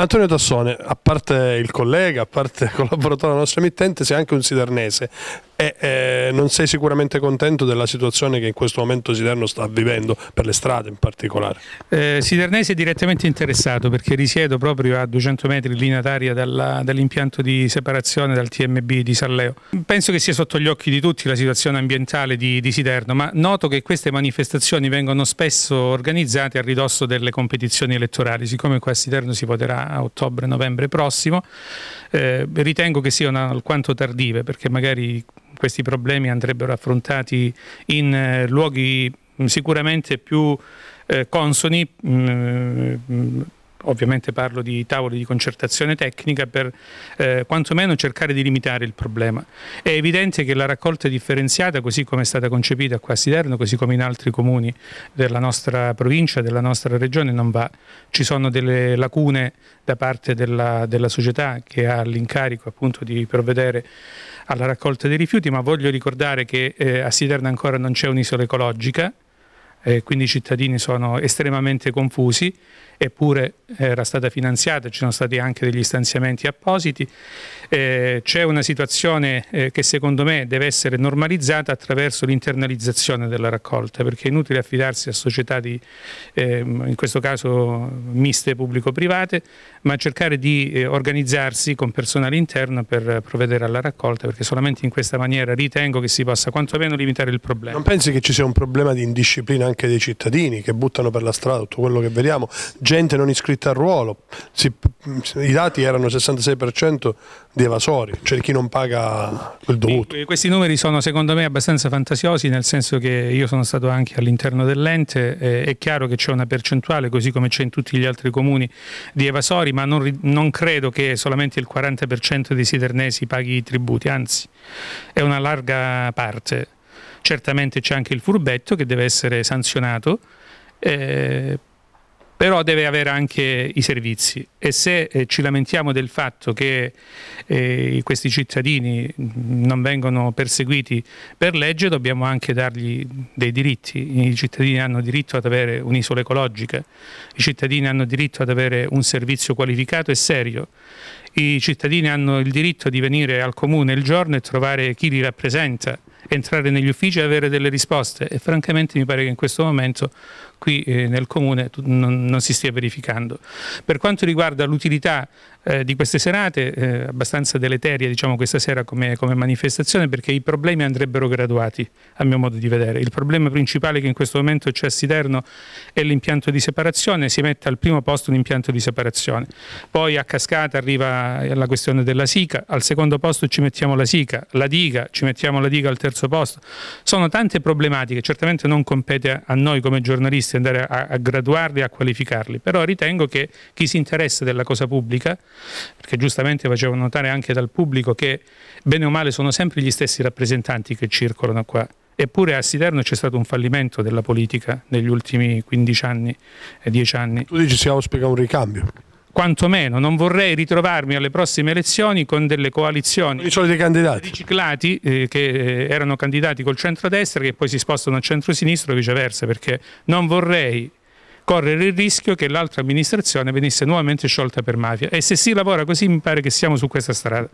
Antonio Tassone, a parte il collega, a parte il collaboratore della nostra emittente, sei anche un sidernese eh, non sei sicuramente contento della situazione che in questo momento Siderno sta vivendo, per le strade in particolare. Eh, Sidernese è direttamente interessato perché risiedo proprio a 200 metri linataria dall'impianto dall di separazione dal TMB di Salleo. Penso che sia sotto gli occhi di tutti la situazione ambientale di, di Siderno, ma noto che queste manifestazioni vengono spesso organizzate a ridosso delle competizioni elettorali, siccome qua a Siderno si voterà a ottobre-novembre prossimo, eh, ritengo che siano alquanto tardive perché magari questi problemi andrebbero affrontati in eh, luoghi mm, sicuramente più eh, consoni. Mh, mm, mh, mm, ovviamente parlo di tavoli di concertazione tecnica, per eh, quantomeno cercare di limitare il problema. È evidente che la raccolta differenziata, così come è stata concepita qua a Siderno, così come in altri comuni della nostra provincia, della nostra regione, non va. Ci sono delle lacune da parte della, della società che ha l'incarico appunto di provvedere alla raccolta dei rifiuti, ma voglio ricordare che eh, a Siderno ancora non c'è un'isola ecologica, eh, quindi i cittadini sono estremamente confusi, eppure eh, era stata finanziata, ci sono stati anche degli stanziamenti appositi. Eh, C'è una situazione eh, che secondo me deve essere normalizzata attraverso l'internalizzazione della raccolta, perché è inutile affidarsi a società di, ehm, in questo caso miste pubblico-private, ma cercare di eh, organizzarsi con personale interno per provvedere alla raccolta, perché solamente in questa maniera ritengo che si possa quantomeno limitare il problema. Non pensi che ci sia un problema di indisciplina anche dei cittadini che buttano per la strada tutto quello che vediamo, gente non iscritta al ruolo, si, i dati erano 66% di evasori, cioè chi non paga il dovuto. E, eh, questi numeri sono secondo me abbastanza fantasiosi, nel senso che io sono stato anche all'interno dell'ente, eh, è chiaro che c'è una percentuale, così come c'è in tutti gli altri comuni, di evasori, ma non, non credo che solamente il 40% dei sidernesi paghi i tributi, anzi è una larga parte. Certamente c'è anche il furbetto che deve essere sanzionato, eh, però deve avere anche i servizi e se eh, ci lamentiamo del fatto che eh, questi cittadini non vengono perseguiti per legge dobbiamo anche dargli dei diritti, i cittadini hanno diritto ad avere un'isola ecologica, i cittadini hanno diritto ad avere un servizio qualificato e serio, i cittadini hanno il diritto di venire al comune il giorno e trovare chi li rappresenta entrare negli uffici e avere delle risposte e francamente mi pare che in questo momento qui eh, nel comune non, non, si stia verificando. Per quanto riguarda l'utilità eh, di queste serate, eh, abbastanza deleterie diciamo questa sera come, come, manifestazione perché i problemi andrebbero graduati a mio modo di vedere. Il problema principale che in questo momento c'è a Siderno è l'impianto di separazione, si mette al primo posto l'impianto di separazione, poi a cascata arriva la questione della SICA, al secondo posto ci mettiamo la SICA, la diga, ci mettiamo la diga al terzo posto, sono tante problematiche, certamente non compete a noi come giornalisti andare a, a graduarli, a qualificarli, però ritengo che chi si interessa della cosa pubblica perché giustamente facevano notare anche dal pubblico che bene o male sono sempre gli stessi rappresentanti che circolano qua. Eppure a Siderno c'è stato un fallimento della politica negli ultimi 15 anni, 10 anni. Tu dici si auspica un ricambio? quantomeno non vorrei ritrovarmi alle prossime elezioni con delle coalizioni riciclati eh, che eh, erano candidati col centro centrodestra che poi si spostano al centrosinistra e viceversa perché non vorrei correre il rischio che l'altra amministrazione venisse nuovamente sciolta per mafia e se si lavora così mi pare che siamo su questa strada.